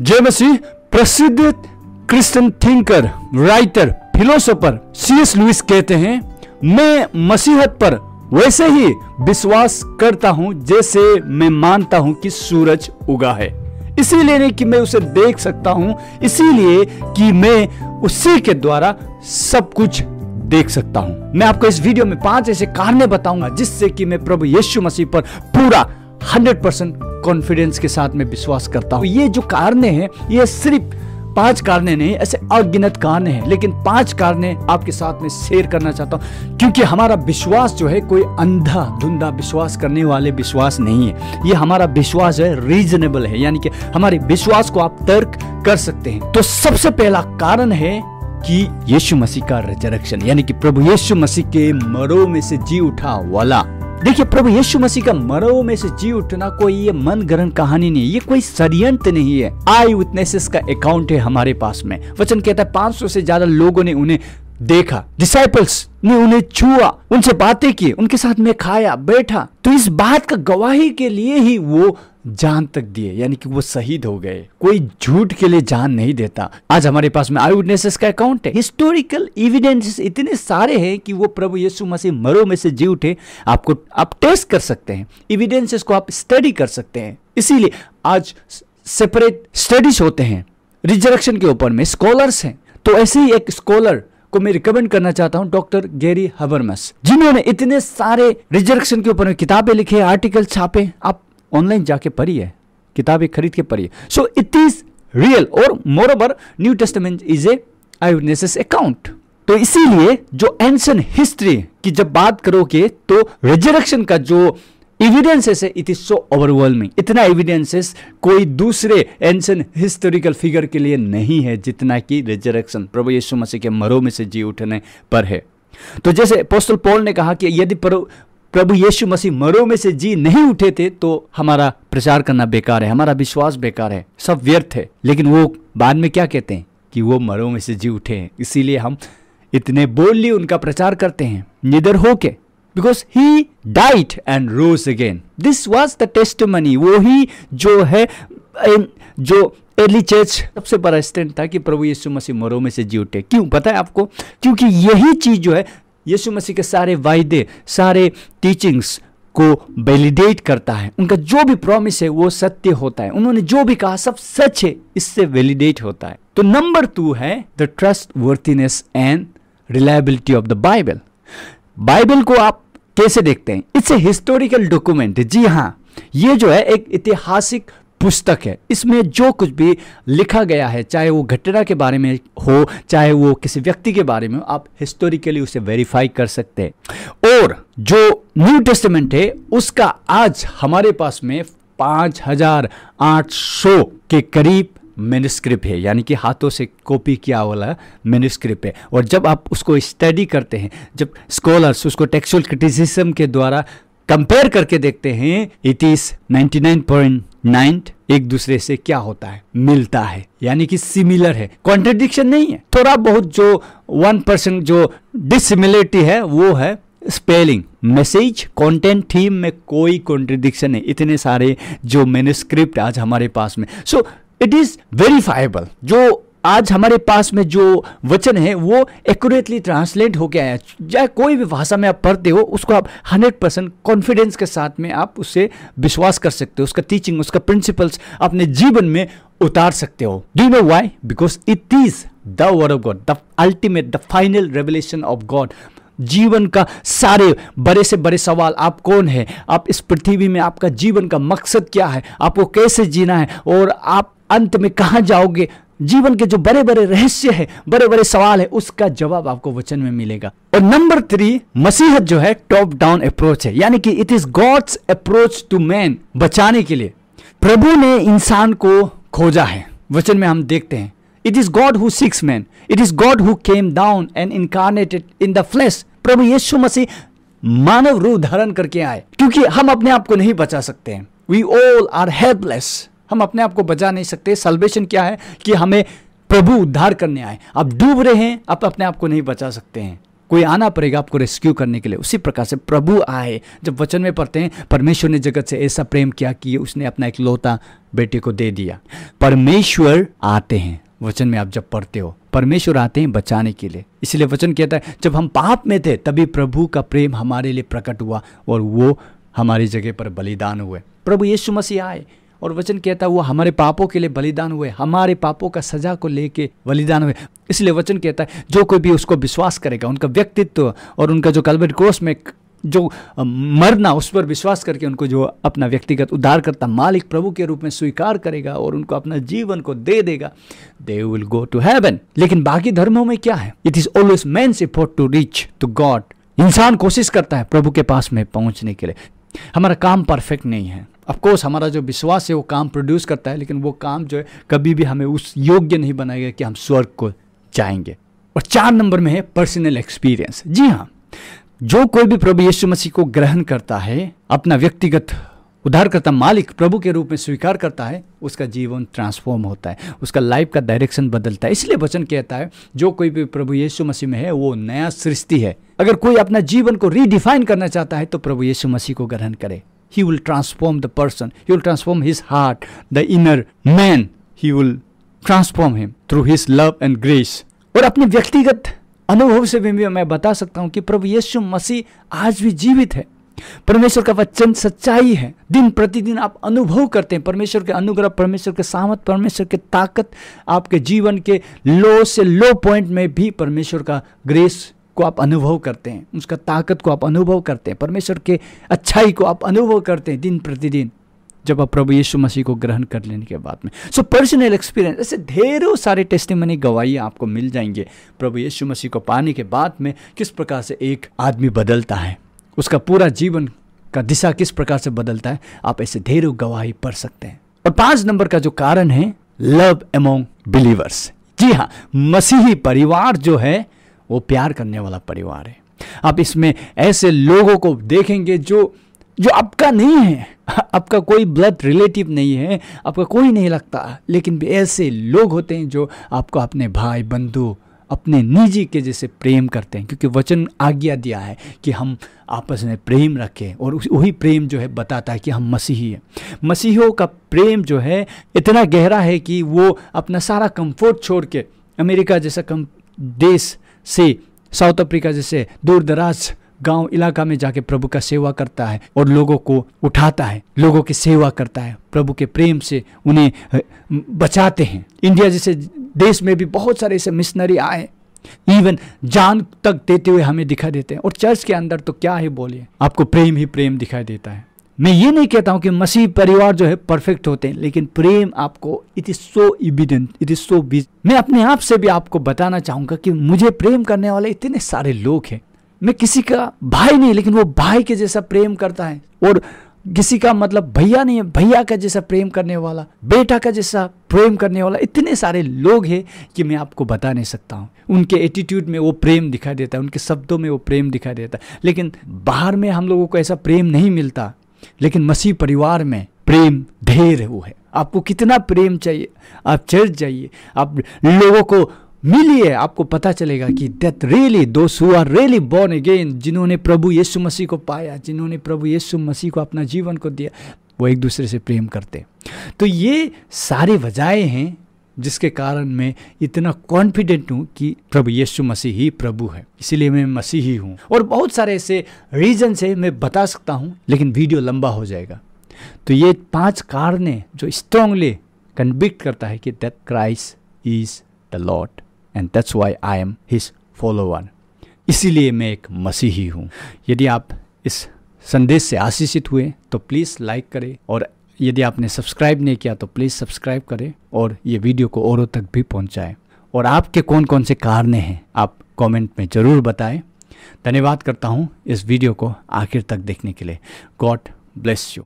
जय मसीह प्रसिद्ध Christian thinker writer philosopher C S Lewis कहते हैं मैं मसीहत पर वैसे ही विश्वास करता हूं जैसे मैं मानता हूं कि सूरज उगा है इसीलिए नहीं कि मैं उसे देख सकता हूं इसीलिए कि मैं उसी के द्वारा सब कुछ देख सकता हूं मैं आपको इस वीडियो में पांच ऐसे कारण बताऊंगा जिससे कि मैं प्रभु यीशु मसीह पर पूरा हंड्रेड परसेंट कॉन्फिडेंस के साथ में विश्वास करता हूँ ये जो कारणें हैं ये सिर्फ पांच कारणें नहीं ऐसे अगिनत कारण हैं लेकिन पांच कारणें आपके साथ में शेयर करना चाहता हूँ क्योंकि हमारा विश्वास जो है कोई अंधा धुंधा विश्वास करने वाले विश्वास नहीं है ये हमारा विश्वास है रीजनेबल है यानी कि हमारे विश्वास को आप तर्क कर सकते हैं तो सबसे पहला कारण है कि यीशु मसीह का रिजरक्शन यानी कि प्रभु यीशु मसीह के मरो में से जी उठा वाला देखिए प्रभु यीशु मसीह का मरो में से जी उठना कोई ये मन गरण कहानी नहीं ये कोई षडयंत्र नहीं है आई विटनेसेस का अकाउंट है हमारे पास में वचन कहता है 500 से ज्यादा लोगों ने उन्हें देखा डिसाइपल्स ने उन्हें छुआ उनसे बातें की उनके साथ में खाया बैठा तो इस बात का गवाही के लिए ही वो जान तक दिए यानी कि वो शहीद हो गए कोई झूठ के लिए जान नहीं देता आज हमारे पास में आई विटनेसेस का अकाउंट है हिस्टोरिकल इविडेंसेस इतने सारे हैं कि वो प्रभु यीशु मसीह मरो में से जी उठे आपको आप टेस्ट कर सकते हैं इविडेंसेस को आप स्टडी कर सकते हैं इसीलिए आज सेपरेट स्टडीज होते हैं रिजरक्शन के ऊपर में स्कॉलर्स हैं तो ऐसे ही एक स्कॉलर को मैं रिकमेंड करना चाहता हूं डॉक्टर गेरी हबरमस जिन्होंने इतने सारे रिजर्वेशन के ऊपर किताबें लिखे आर्टिकल छापे आप ऑनलाइन जाके पढ़ी है किताबें खरीद के पढ़ी है सो इट इज रियल और moreover New Testament is a eye witnesses account तो इसीलिए जो एंशन हिस्ट्री की जब बात करोगे तो रिजरेक्शन का जो एविडेंसेस है इट इज सो ओवरवेलमिंग इतना एविडेंसेस कोई दूसरे एंशन हिस्टोरिकल फिगर के लिए नहीं है जितना कि रिजरेक्शन प्रभु यीशु मसीह के मरो में से जी उठने पर है तो जैसे पोस्टल पॉल ने कहा कि यदि प्रभु यीशु मसीह मरो में से जी नहीं उठे थे तो हमारा प्रचार करना बेकार है हमारा विश्वास बेकार है सब व्यर्थ है लेकिन वो बाद में क्या कहते हैं कि वो मरो में से जी उठे हैं इसीलिए हम इतने बोल्डली उनका प्रचार करते हैं हो होके because he died and rose again this was the testimony वो ही जो है जो अर्ली चर्च सबसे बड़ा स्टैंड था कि प्रभु यीशु मसीह मरो में से जी उठे क्यों पता है आपको क्योंकि यही चीज जो है यीशु मसीह के सारे वायदे सारे टीचिंग्स को वैलिडेट करता है उनका जो भी प्रॉमिस है वो सत्य होता है उन्होंने जो भी कहा सब सच है इससे वैलिडेट होता है तो नंबर टू है the trustworthiness and reliability of the Bible Bible को आप कैसे देखते हैं इट्स ए हिस्टोरिकल डॉक्यूमेंट जी हाँ ये जो है एक ऐतिहासिक पुस्तक है इसमें जो कुछ भी लिखा गया है चाहे वो घटना के बारे में हो चाहे वो किसी व्यक्ति के बारे में हो आप हिस्टोरिकली उसे वेरीफाई कर सकते हैं और जो न्यू टेस्टमेंट है उसका आज हमारे पास में 5,800 हजार आठ सौ के करीब मेनिस्क्रिप्ट है यानी कि हाथों से कॉपी किया वाला मेनिस्क्रिप्ट है और जब आप उसको स्टडी करते हैं जब स्कॉलर्स उसको टेक्सुअल क्रिटिसिज्म के द्वारा कंपेयर करके देखते हैं इट इज 99.9 एक दूसरे से क्या होता है मिलता है यानी कि सिमिलर है कॉन्ट्रेडिक्शन नहीं है थोड़ा बहुत जो वन परसेंट जो डिसिमिलरिटी है वो है स्पेलिंग मैसेज कंटेंट थीम में कोई कॉन्ट्रेडिक्शन नहीं इतने सारे जो मैंने स्क्रिप्ट आज हमारे पास में सो इट इज़ वेरीफाइबल जो आज हमारे पास में जो वचन है वो एक्यूरेटली ट्रांसलेट होके आया चाहे कोई भी भाषा में आप पढ़ते हो उसको आप हंड्रेड परसेंट कॉन्फिडेंस के साथ में आप उससे विश्वास कर सकते हो उसका टीचिंग उसका प्रिंसिपल्स अपने जीवन में उतार सकते हो do know why because it is the word of God the ultimate the final revelation of God जीवन का सारे बड़े से बड़े सवाल आप कौन है आप इस पृथ्वी में आपका जीवन का मकसद क्या है आपको कैसे जीना है और आप अंत में कहाँ जाओगे जीवन के जो बड़े बड़े रहस्य है बड़े बड़े सवाल है उसका जवाब आपको वचन में मिलेगा और नंबर थ्री मसीहत जो है टॉप डाउन अप्रोच है यानी कि it is God's approach to man बचाने के लिए प्रभु ने इंसान को खोजा है वचन में हम देखते हैं it is God who seeks man it is God who came down and incarnated in the flesh प्रभु यीशु मसीह मानव रूप धारण करके आए क्योंकि हम अपने आप को नहीं बचा सकते हैं वी ऑल आर हेल्पलेस हम अपने आप को बचा नहीं सकते सल्वेशन क्या है कि हमें प्रभु उद्धार करने आए आप डूब रहे हैं आप अपने आप को नहीं बचा सकते हैं कोई आना पड़ेगा आपको रेस्क्यू करने के लिए उसी प्रकार से प्रभु आए जब वचन में पढ़ते हैं परमेश्वर ने जगत से ऐसा प्रेम किया कि उसने अपना एक लौता बेटे को दे दिया परमेश्वर आते हैं वचन में आप जब पढ़ते हो परमेश्वर आते हैं बचाने के लिए इसलिए वचन कहता है जब हम पाप में थे तभी प्रभु का प्रेम हमारे लिए प्रकट हुआ और वो हमारी जगह पर बलिदान हुए प्रभु यीशु मसीह आए और वचन कहता है वो हमारे पापों के लिए बलिदान हुए हमारे पापों का सजा को लेके बलिदान हुए इसलिए वचन कहता है जो कोई भी उसको विश्वास करेगा उनका व्यक्तित्व और उनका जो कलबेट क्रोस में जो मरना उस पर विश्वास करके उनको जो अपना व्यक्तिगत उद्धार करता मालिक प्रभु के रूप में स्वीकार करेगा और उनको अपना जीवन को दे देगा they will go to heaven लेकिन बाकी धर्मों में क्या है it is always man's effort to reach to God इंसान कोशिश करता है प्रभु के पास में पहुंचने के लिए हमारा काम परफेक्ट नहीं है अफकोर्स हमारा जो विश्वास है वो काम प्रोड्यूस करता है लेकिन वो काम जो है कभी भी हमें उस योग्य नहीं बनाएगा कि हम स्वर्ग को जाएंगे और चार नंबर में है पर्सनल एक्सपीरियंस जी हाँ जो कोई भी प्रभु यीशु मसीह को ग्रहण करता है अपना व्यक्तिगत उधारकर्ता मालिक प्रभु के रूप में स्वीकार करता है उसका जीवन ट्रांसफॉर्म होता है उसका लाइफ का डायरेक्शन बदलता है इसलिए वचन कहता है जो कोई भी प्रभु यीशु मसीह में है वो नया सृष्टि है अगर कोई अपना जीवन को रीडिफाइन करना चाहता है तो प्रभु यीशु मसीह को ग्रहण करे he will transform the person he will transform his heart the inner man he will transform him through his love and grace aur apne vyaktigat अनुभव से भी मैं बता सकता हूं कि प्रभु यीशु मसीह आज भी जीवित है परमेश्वर का वचन सच्चाई है दिन प्रतिदिन आप अनुभव करते हैं परमेश्वर के अनुग्रह परमेश्वर के सामत परमेश्वर के ताकत आपके जीवन के लो से लो पॉइंट में भी परमेश्वर का ग्रेस को आप अनुभव करते हैं उसका ताकत को आप अनुभव करते हैं परमेश्वर के अच्छाई को आप अनुभव करते हैं दिन प्रतिदिन जब आप प्रभु यीशु मसीह को ग्रहण कर लेने के बाद में सो पर्सनल एक्सपीरियंस ऐसे ढेरों सारे टेस्टिमनी गवाही आपको मिल जाएंगे प्रभु यीशु मसीह को पाने के बाद में किस प्रकार से एक आदमी बदलता है उसका पूरा जीवन का दिशा किस प्रकार से बदलता है आप ऐसे ढेरों गवाही पढ़ सकते हैं और पांच नंबर का जो कारण है लव एमोंग बिलीवर्स जी हाँ मसीही परिवार जो है वो प्यार करने वाला परिवार है आप इसमें ऐसे लोगों को देखेंगे जो जो आपका नहीं है आपका कोई ब्लड रिलेटिव नहीं है आपका कोई नहीं लगता लेकिन भी ऐसे लोग होते हैं जो आपको अपने भाई बंधु अपने निजी के जैसे प्रेम करते हैं क्योंकि वचन आज्ञा दिया है कि हम आपस में प्रेम रखें और वही प्रेम जो है बताता है कि हम मसीही हैं मसीहियों का प्रेम जो है इतना गहरा है कि वो अपना सारा कंफर्ट छोड़ के अमेरिका जैसा कम देश से साउथ अफ्रीका जैसे दूर दराज गांव इलाका में जाके प्रभु का सेवा करता है और लोगों को उठाता है लोगों की सेवा करता है प्रभु के प्रेम से उन्हें बचाते हैं इंडिया जैसे देश में भी बहुत सारे ऐसे मिशनरी आए इवन जान तक देते हुए हमें दिखाई देते हैं और चर्च के अंदर तो क्या ही बोलिए आपको प्रेम ही प्रेम दिखाई देता है मैं ये नहीं कहता हूँ कि मसीह परिवार जो है परफेक्ट होते हैं लेकिन प्रेम आपको it is so evident it is so बिज मैं अपने आप से भी आपको बताना चाहूंगा कि मुझे प्रेम करने वाले इतने सारे लोग हैं मैं किसी का भाई नहीं लेकिन वो भाई के जैसा प्रेम करता है और किसी का मतलब भैया नहीं है भैया का जैसा प्रेम करने वाला बेटा का जैसा प्रेम करने वाला इतने सारे लोग हैं कि मैं आपको बता नहीं सकता हूँ उनके एटीट्यूड में वो प्रेम दिखाई देता है उनके शब्दों में वो प्रेम दिखाई देता है लेकिन बाहर में हम लोगों को ऐसा प्रेम नहीं मिलता लेकिन मसीह परिवार में प्रेम ढेर वो है आपको कितना प्रेम चाहिए आप चर्च जाइए आप लोगों को मिलिए आपको पता चलेगा कि that really those are really born again जिन्होंने प्रभु यीशु मसीह को पाया जिन्होंने प्रभु यीशु मसीह को अपना जीवन को दिया वो एक दूसरे से प्रेम करते तो ये सारी वजहें हैं जिसके कारण मैं इतना कॉन्फिडेंट हूँ कि प्रभु यीशु मसीह ही प्रभु है इसीलिए मैं मसीही हूँ और बहुत सारे ऐसे रीजन से मैं बता सकता हूँ लेकिन वीडियो लंबा हो जाएगा तो ये पांच कारणें जो स्ट्रांगली कन्विक्ट करता है कि that Christ is the lord and that's why I am his follower इसीलिए मैं एक मसीही हूँ यदि आप इस संदेश से आशीषित हुए तो प्लीज़ लाइक करें और यदि आपने सब्सक्राइब नहीं किया तो प्लीज़ सब्सक्राइब करें और ये वीडियो को औरों तक भी पहुंचाएं और आपके कौन कौन से कारण हैं आप कमेंट में ज़रूर बताएं धन्यवाद करता हूँ इस वीडियो को आखिर तक देखने के लिए गॉड ब्लेस यू